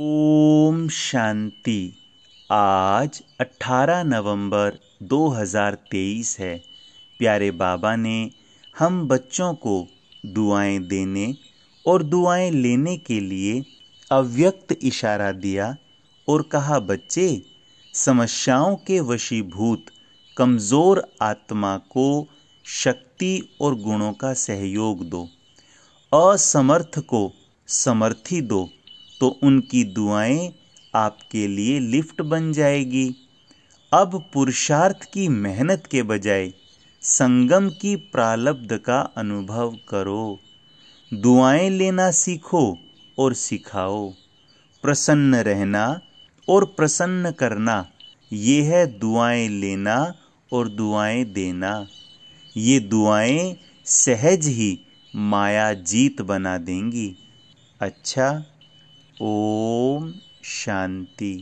ओम शांति आज 18 नवंबर 2023 है प्यारे बाबा ने हम बच्चों को दुआएं देने और दुआएं लेने के लिए अव्यक्त इशारा दिया और कहा बच्चे समस्याओं के वशीभूत कमज़ोर आत्मा को शक्ति और गुणों का सहयोग दो असमर्थ को समर्थी दो तो उनकी दुआएं आपके लिए लिफ्ट बन जाएगी अब पुरुषार्थ की मेहनत के बजाय संगम की प्रालब्ध का अनुभव करो दुआएं लेना सीखो और सिखाओ प्रसन्न रहना और प्रसन्न करना ये है दुआएं लेना और दुआएं देना ये दुआएं सहज ही माया जीत बना देंगी अच्छा ओम शांति